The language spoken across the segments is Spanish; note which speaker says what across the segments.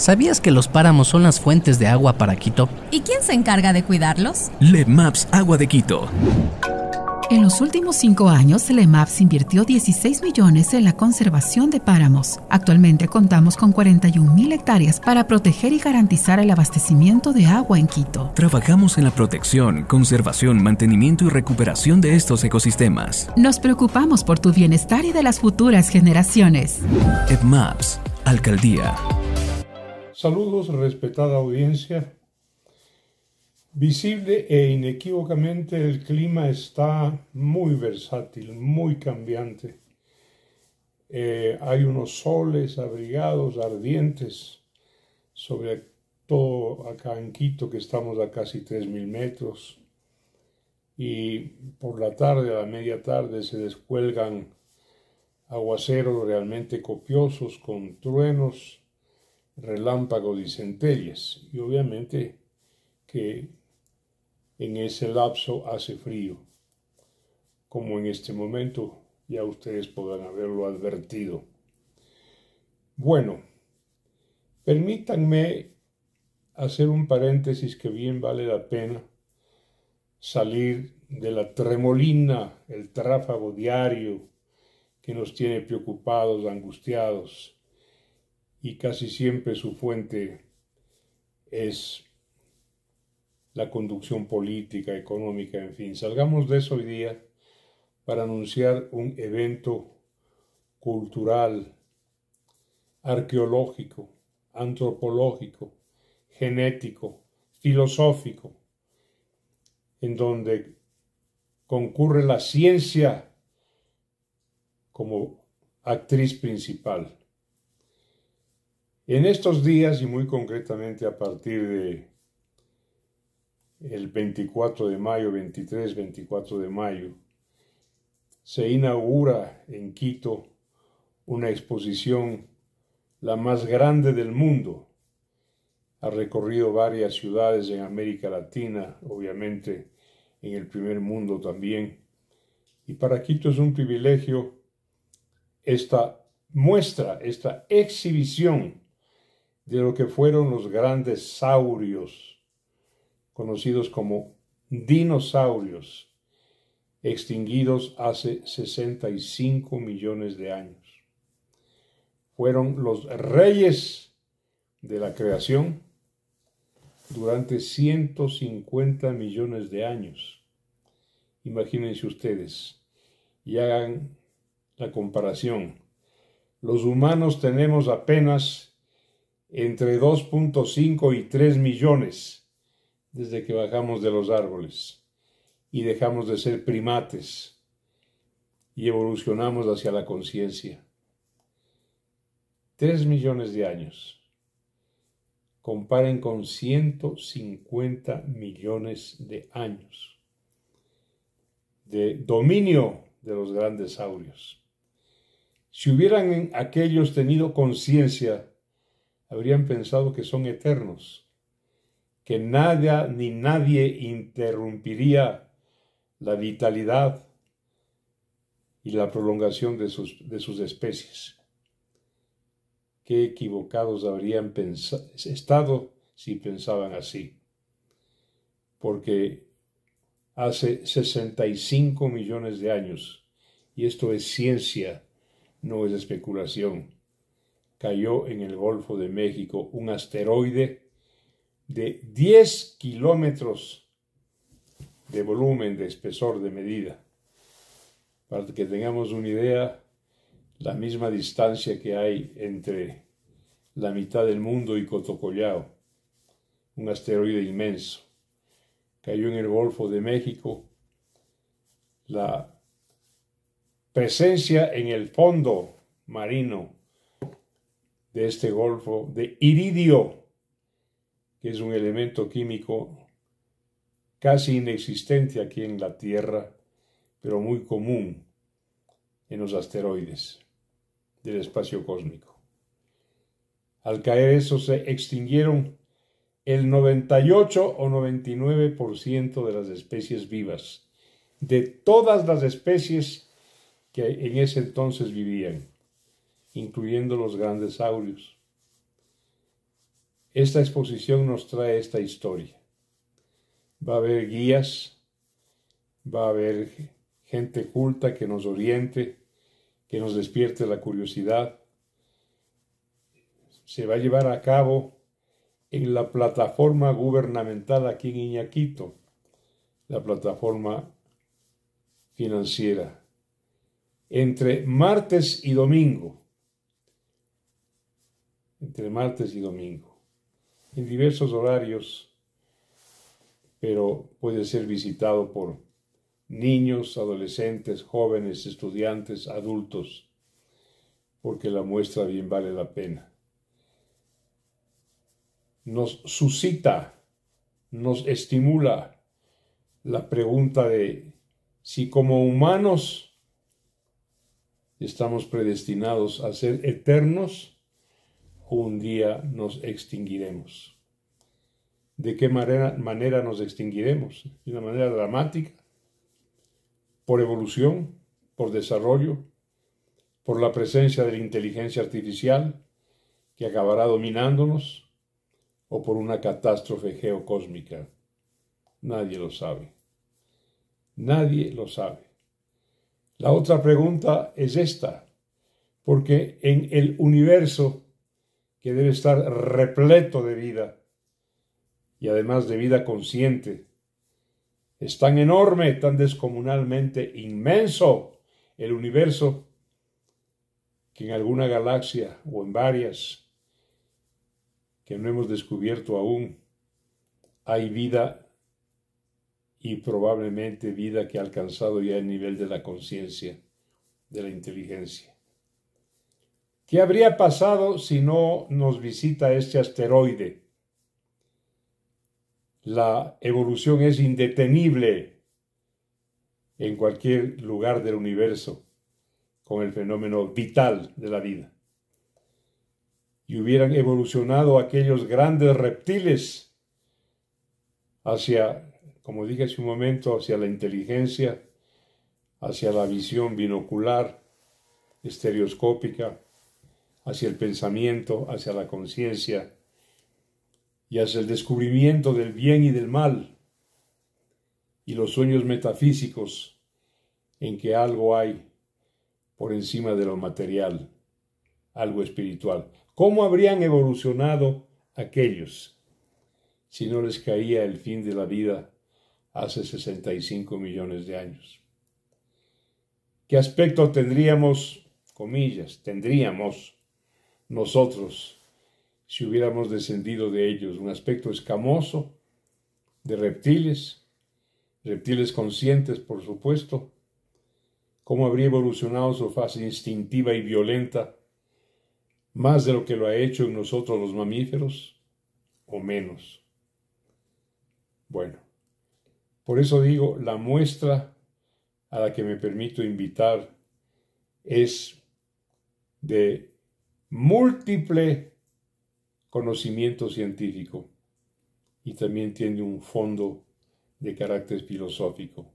Speaker 1: ¿Sabías que los páramos son las fuentes de agua para Quito? ¿Y quién se encarga de cuidarlos? LEMAPS Agua de Quito. En los últimos cinco años, LEMAPS invirtió 16 millones en la conservación de páramos. Actualmente contamos con 41 mil hectáreas para proteger y garantizar el abastecimiento de agua en Quito. Trabajamos en la protección, conservación, mantenimiento y recuperación de estos ecosistemas. Nos preocupamos por tu bienestar y de las futuras generaciones. Maps Alcaldía. Saludos, respetada audiencia. Visible e inequívocamente el clima está muy versátil, muy cambiante. Eh, hay unos soles abrigados, ardientes, sobre todo acá en Quito, que estamos a casi 3.000 metros. Y por la tarde, a la media tarde, se descuelgan aguaceros realmente copiosos con truenos relámpago y centellas. Y obviamente que en ese lapso hace frío, como en este momento ya ustedes podrán haberlo advertido. Bueno, permítanme hacer un paréntesis que bien vale la pena salir de la tremolina, el tráfago diario que nos tiene preocupados, angustiados, y casi siempre su fuente es la conducción política, económica, en fin. Salgamos de eso hoy día para anunciar un evento cultural, arqueológico, antropológico, genético, filosófico, en donde concurre la ciencia como actriz principal. En estos días y muy concretamente a partir de el 24 de mayo, 23, 24 de mayo, se inaugura en Quito una exposición la más grande del mundo. Ha recorrido varias ciudades en América Latina, obviamente en el primer mundo también. Y para Quito es un privilegio esta muestra, esta exhibición de lo que fueron los grandes saurios, conocidos como dinosaurios, extinguidos hace 65 millones de años. Fueron los reyes de la creación durante 150 millones de años. Imagínense ustedes y hagan la comparación. Los humanos tenemos apenas entre 2.5 y 3 millones desde que bajamos de los árboles y dejamos de ser primates y evolucionamos hacia la conciencia. 3 millones de años. Comparen con 150 millones de años de dominio de los grandes saurios. Si hubieran aquellos tenido conciencia habrían pensado que son eternos, que nada ni nadie interrumpiría la vitalidad y la prolongación de sus, de sus especies. Qué equivocados habrían estado si pensaban así, porque hace 65 millones de años, y esto es ciencia, no es especulación cayó en el Golfo de México un asteroide de 10 kilómetros de volumen, de espesor, de medida. Para que tengamos una idea, la misma distancia que hay entre la mitad del mundo y Cotocollao, un asteroide inmenso. Cayó en el Golfo de México. La presencia en el fondo marino de este golfo de iridio, que es un elemento químico casi inexistente aquí en la Tierra, pero muy común en los asteroides del espacio cósmico. Al caer eso se extinguieron el 98 o 99% de las especies vivas, de todas las especies que en ese entonces vivían incluyendo los grandes saurios. Esta exposición nos trae esta historia. Va a haber guías, va a haber gente culta que nos oriente, que nos despierte la curiosidad. Se va a llevar a cabo en la plataforma gubernamental aquí en Iñaquito, la plataforma financiera, entre martes y domingo entre martes y domingo, en diversos horarios, pero puede ser visitado por niños, adolescentes, jóvenes, estudiantes, adultos, porque la muestra bien vale la pena. Nos suscita, nos estimula la pregunta de si como humanos estamos predestinados a ser eternos un día nos extinguiremos. ¿De qué manera, nos extinguiremos? De una manera dramática, por evolución, por desarrollo, por la presencia de la inteligencia artificial que acabará dominándonos, o por una catástrofe geocósmica. Nadie lo sabe. Nadie lo sabe. La otra pregunta es esta, porque en el universo que debe estar repleto de vida y además de vida consciente. Es tan enorme, tan descomunalmente inmenso el universo que en alguna galaxia o en varias que no hemos descubierto aún hay vida y probablemente vida que ha alcanzado ya el nivel de la conciencia, de la inteligencia. ¿Qué habría pasado si no nos visita este asteroide? La evolución es indetenible en cualquier lugar del universo con el fenómeno vital de la vida. Y hubieran evolucionado aquellos grandes reptiles hacia, como dije hace un momento, hacia la inteligencia, hacia la visión binocular, estereoscópica, hacia el pensamiento, hacia la conciencia y hacia el descubrimiento del bien y del mal y los sueños metafísicos en que algo hay por encima de lo material, algo espiritual. ¿Cómo habrían evolucionado aquellos si no les caía el fin de la vida hace 65 millones de años? ¿Qué aspecto tendríamos, comillas, tendríamos nosotros si hubiéramos descendido de ellos, un aspecto escamoso de reptiles, reptiles conscientes, por supuesto, cómo habría evolucionado su fase instintiva y violenta, más de lo que lo ha hecho en nosotros los mamíferos, o menos. Bueno, por eso digo, la muestra a la que me permito invitar es de múltiple conocimiento científico y también tiene un fondo de carácter filosófico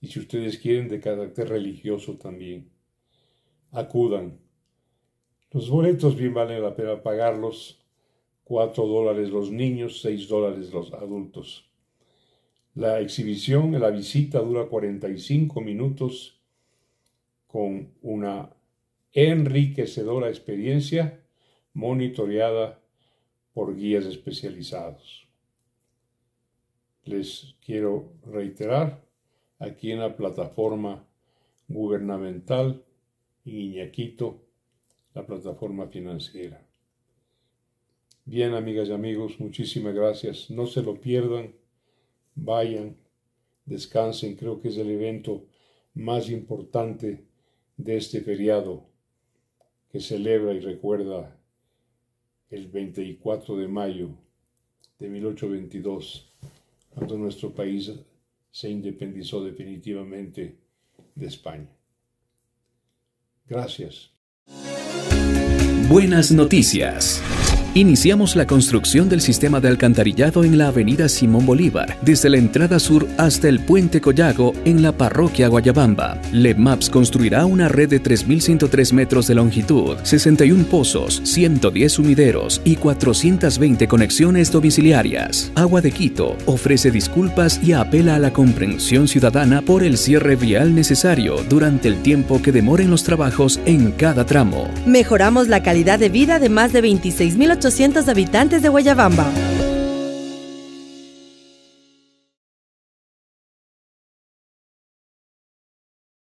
Speaker 1: y si ustedes quieren de carácter religioso también. Acudan. Los boletos bien valen la pena pagarlos. Cuatro dólares los niños, seis dólares los adultos. La exhibición, la visita dura 45 minutos con una enriquecedora experiencia monitoreada por guías especializados. Les quiero reiterar, aquí en la plataforma gubernamental Iñaquito, la plataforma financiera. Bien, amigas y amigos, muchísimas gracias. No se lo pierdan, vayan, descansen. Creo que es el evento más importante de este periodo que celebra y recuerda el 24 de mayo de 1822, cuando nuestro país se independizó definitivamente de España. Gracias. Buenas noticias. Iniciamos la construcción del sistema de alcantarillado en la avenida Simón Bolívar, desde la entrada sur hasta el puente Collago en la parroquia Guayabamba. LEMAPS construirá una red de 3.103 metros de longitud, 61 pozos, 110 humideros y 420 conexiones domiciliarias. Agua de Quito ofrece disculpas y apela a la comprensión ciudadana por el cierre vial necesario durante el tiempo que demoren los trabajos en cada tramo. Mejoramos la calidad de vida de más de 26.000 800 habitantes de Guayabamba.